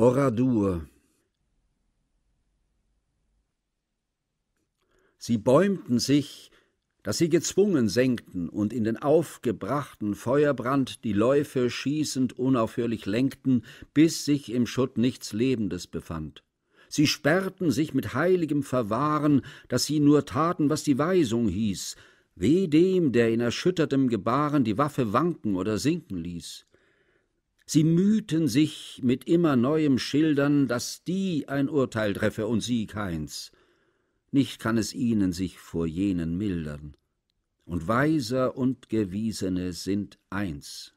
Oradur. Sie bäumten sich, dass sie gezwungen senkten und in den aufgebrachten Feuerbrand die Läufe schießend unaufhörlich lenkten, bis sich im Schutt nichts Lebendes befand. Sie sperrten sich mit heiligem Verwahren, dass sie nur taten, was die Weisung hieß, weh dem, der in erschüttertem Gebaren die Waffe wanken oder sinken ließ. Sie mühten sich mit immer neuem Schildern, dass die ein Urteil treffe und sie keins. Nicht kann es ihnen sich vor jenen mildern. Und Weiser und Gewiesene sind eins.